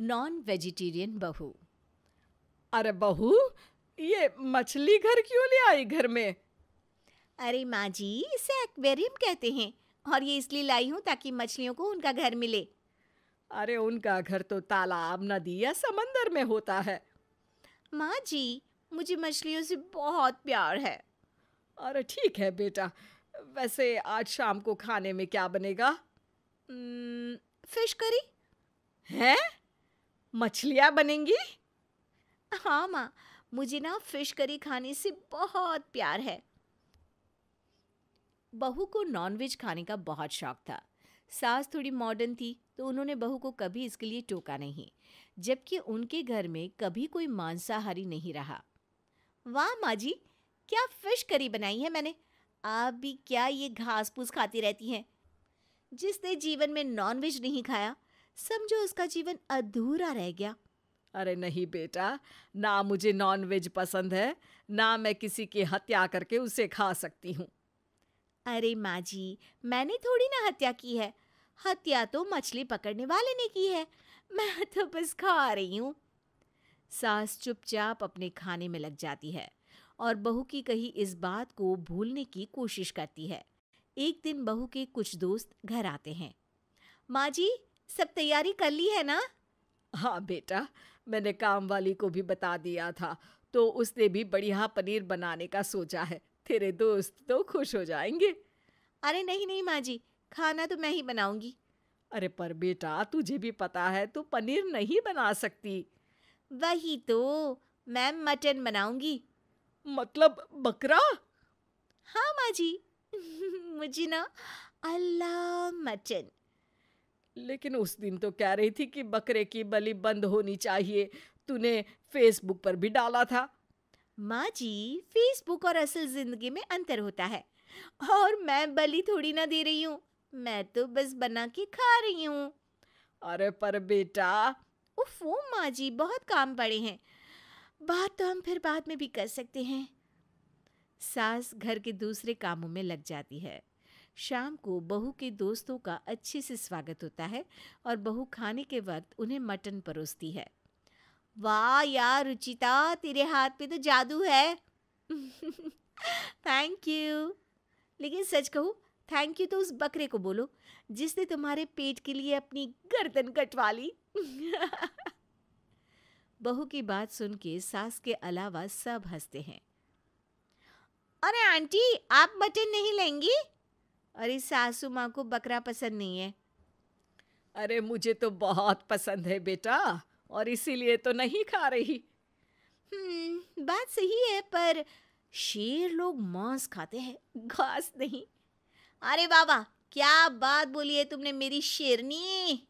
non vegetarian बहू अरे बहू ये मछली घर क्यों ले आई घर में अरे माँ जी इसे एक्वेरियम कहते हैं और ये इसलिए लाई हूँ ताकि मछलियों को उनका घर मिले अरे उनका घर तो तालाब नदी या समंदर में होता है माँ जी मुझे मछलियों से बहुत प्यार है अरे ठीक है बेटा वैसे आज शाम को खाने में क्या बनेगा फिश करी है मछलियाँ बनेंगी हाँ माँ मुझे ना फिश करी खाने से बहुत प्यार है बहू को नॉनवेज खाने का बहुत शौक था सास थोड़ी मॉडर्न थी तो उन्होंने बहू को कभी इसके लिए टोका नहीं जबकि उनके घर में कभी कोई मांसाहारी नहीं रहा वाह माँ जी क्या फिश करी बनाई है मैंने आप भी क्या ये घास फूस खाती रहती हैं जिसने जीवन में नॉनवेज नहीं खाया समझो उसका जीवन अधूरा रह गया अरे नहीं बेटा ना मुझे नॉनवेज पसंद है ना मैं किसी की हत्या करके उसे खा सकती हूँ अरे माँ जी मैंने थोड़ी ना हत्या की है हत्या तो मछली पकड़ने वाले ने की है मैं तो बस खा रही हूँ सास चुपचाप अपने खाने में लग जाती है और बहू की कही इस बात को भूलने की कोशिश करती है एक दिन बहू के कुछ दोस्त घर आते हैं माँ जी सब तैयारी कर ली है ना हाँ बेटा मैंने काम वाली को भी बता दिया था तो उसने भी बढ़िया पनीर बनाने का सोचा है तेरे दोस्त तो खुश हो जाएंगे अरे नहीं नहीं माँ जी खाना तो मैं ही बनाऊंगी अरे पर बेटा तुझे भी पता है तू पनीर नहीं बना सकती वही तो मैं मटन बनाऊंगी मतलब बकरा हाँ माँ जी मुझे ना अल्लाह मटन लेकिन उस दिन तो कह रही थी कि बकरे की बलि बंद होनी चाहिए तूने फेसबुक पर भी डाला था माँ जी फेसबुक और असल जिंदगी में अंतर होता है और मैं बलि थोड़ी ना दे रही हूँ मैं तो बस बना के खा रही हूँ अरे पर बेटा उफो माँ जी बहुत काम पड़े हैं बात तो हम फिर बाद में भी कर सकते हैं सास घर के दूसरे कामों में लग जाती है शाम को बहू के दोस्तों का अच्छे से स्वागत होता है और बहू खाने के वक्त उन्हें मटन परोसती है वाह यार रुचिता तेरे हाथ पे तो जादू है थैंक यू लेकिन सच कहूँ थैंक यू तो उस बकरे को बोलो जिसने तुम्हारे पेट के लिए अपनी गर्दन कटवा ली बहू की बात सुन के सास के अलावा सब हंसते हैं अरे आंटी आप मटन नहीं लेंगी अरे सासू माँ को बकरा पसंद नहीं है अरे मुझे तो बहुत पसंद है बेटा और इसीलिए तो नहीं खा रही हम्म, बात सही है पर शेर लोग मांस खाते हैं घास नहीं अरे बाबा क्या बात बोली है तुमने मेरी शेरनी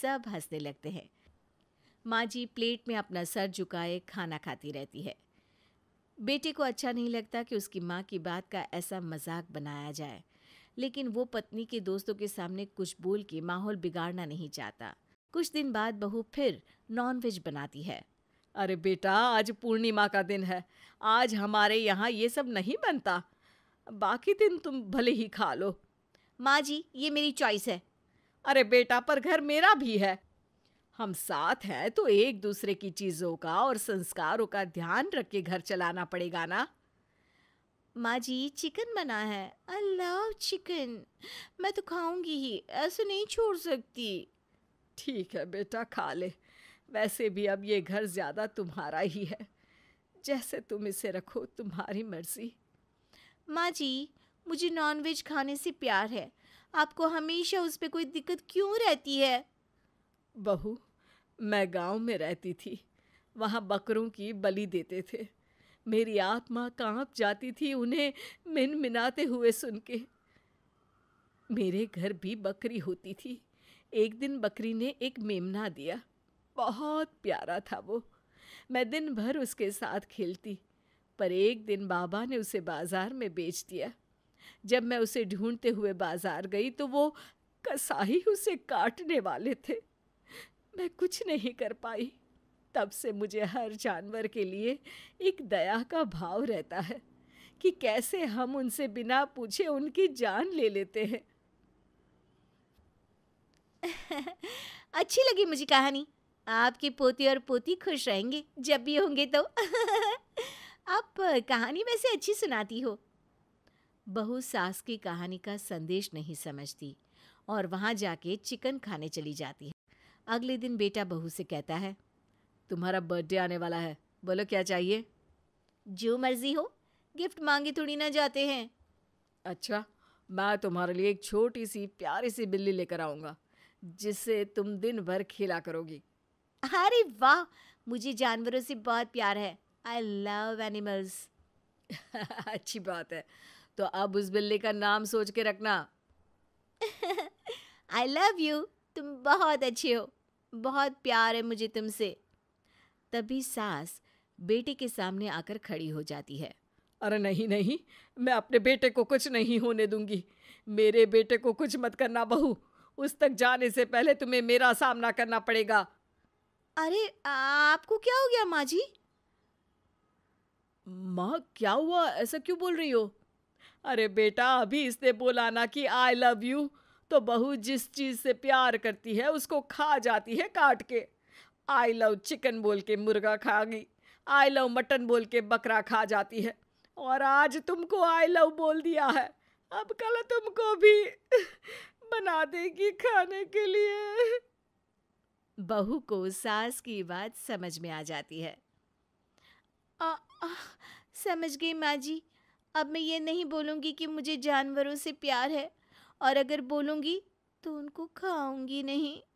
सब हंसने लगते हैं माँ जी प्लेट में अपना सर झुकाए खाना खाती रहती है बेटे को अच्छा नहीं लगता कि उसकी माँ की बात का ऐसा मजाक बनाया जाए लेकिन वो पत्नी के दोस्तों के सामने कुछ बोल के माहौल बिगाड़ना नहीं चाहता कुछ दिन बाद बहू फिर नॉनवेज बनाती है अरे बेटा आज पूर्णिमा का दिन है आज हमारे यहाँ ये सब नहीं बनता बाकी दिन तुम भले ही खा लो माँ जी ये मेरी चॉइस है अरे बेटा पर घर मेरा भी है हम साथ हैं तो एक दूसरे की चीज़ों का और संस्कारों का ध्यान रख के घर चलाना पड़ेगा ना माँ जी चिकन बना है आई लव चिकन मैं तो खाऊंगी ही ऐसे नहीं छोड़ सकती ठीक है बेटा खा ले वैसे भी अब ये घर ज़्यादा तुम्हारा ही है जैसे तुम इसे रखो तुम्हारी मर्जी माँ जी मुझे नॉनवेज खाने से प्यार है आपको हमेशा उस पर कोई दिक्कत क्यों रहती है बहू मैं गांव में रहती थी वहाँ बकरों की बलि देते थे मेरी आत्मा कांप जाती थी उन्हें मिन मिनाते हुए सुन के मेरे घर भी बकरी होती थी एक दिन बकरी ने एक मेमना दिया बहुत प्यारा था वो मैं दिन भर उसके साथ खेलती पर एक दिन बाबा ने उसे बाज़ार में बेच दिया जब मैं उसे ढूंढते हुए बाज़ार गई तो वो कसाही उसे काटने वाले थे मैं कुछ नहीं कर पाई तब से मुझे हर जानवर के लिए एक दया का भाव रहता है कि कैसे हम उनसे बिना पूछे उनकी जान ले लेते हैं अच्छी लगी मुझे कहानी आपकी पोती और पोती खुश रहेंगे जब भी होंगे तो आप कहानी वैसे अच्छी सुनाती हो बहू सास की कहानी का संदेश नहीं समझती और वहां जाके चिकन खाने चली जाती है अगले दिन बेटा बहू से कहता है तुम्हारा बर्थडे आने वाला है बोलो क्या चाहिए जो मर्जी हो गिफ्ट मांगे थोड़ी ना जाते हैं अच्छा मैं तुम्हारे लिए एक छोटी सी प्यारी सी बिल्ली लेकर आऊंगा जिसे तुम दिन भर खेला करोगी अरे वाह मुझे जानवरों से बहुत प्यार है आई लव एनिमल्स अच्छी बात है तो अब उस बिल्ली का नाम सोच के रखना आई लव यू तुम बहुत अच्छे हो बहुत प्यार है मुझे तुमसे तभी सास बेटे के सामने आकर खड़ी हो जाती है अरे नहीं नहीं मैं अपने बेटे को कुछ नहीं होने दूंगी मेरे बेटे को कुछ मत करना बहू उस तक जाने से पहले तुम्हें मेरा सामना करना पड़ेगा अरे आपको क्या हो गया माँ जी माँ क्या हुआ ऐसा क्यों बोल रही हो अरे बेटा अभी इसने बोला ना कि आई लव यू तो बहू जिस चीज़ से प्यार करती है उसको खा जाती है काट के आई लव चिकन बोल के मुर्गा खागी आई लव मटन बोल के बकरा खा जाती है और आज तुमको आई लव बोल दिया है अब कल तुमको भी बना देगी खाने के लिए बहू को सास की बात समझ में आ जाती है आ, आ, समझ गई माँ जी अब मैं ये नहीं बोलूँगी कि मुझे जानवरों से प्यार है और अगर बोलूँगी तो उनको खाऊंगी नहीं